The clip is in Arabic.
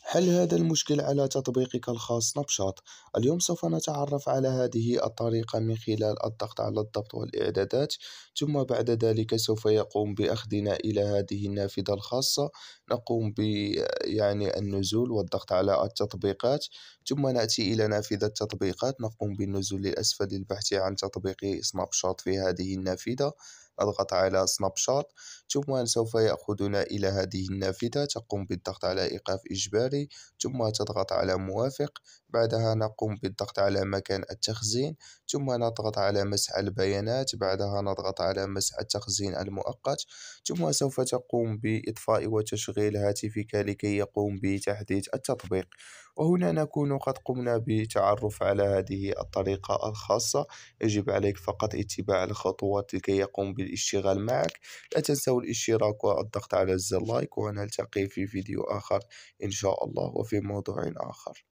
حل هذا المشكل على تطبيقك الخاص نبشاط اليوم سوف نتعرف على هذه الطريقة من خلال الضغط على الضبط والإعدادات ثم بعد ذلك سوف يقوم بأخذنا إلى هذه النافذة الخاصة نقوم ب يعني النزول والضغط على التطبيقات ثم نأتي إلى نافذة التطبيقات نقوم بالنزول لأسفل للبحث عن تطبيق سناب شات في هذه النافذة نضغط على سناب شات ثم سوف يأخذنا إلى هذه النافذة تقوم بالضغط على إيقاف إجبار الجاري ثم تضغط على موافق بعدها نقوم بالضغط على مكان التخزين ثم نضغط على مسح البيانات بعدها نضغط على مسح التخزين المؤقت ثم سوف تقوم بإطفاء وتشغيل هاتفك لكي يقوم بتحديث التطبيق وهنا نكون قد قمنا بتعرف على هذه الطريقة الخاصة يجب عليك فقط اتباع الخطوات لكي يقوم بالاشتغال معك لا تنسوا الاشتراك والضغط على زر لايك ونلتقي في فيديو آخر إن شاء الله وفي موضوع آخر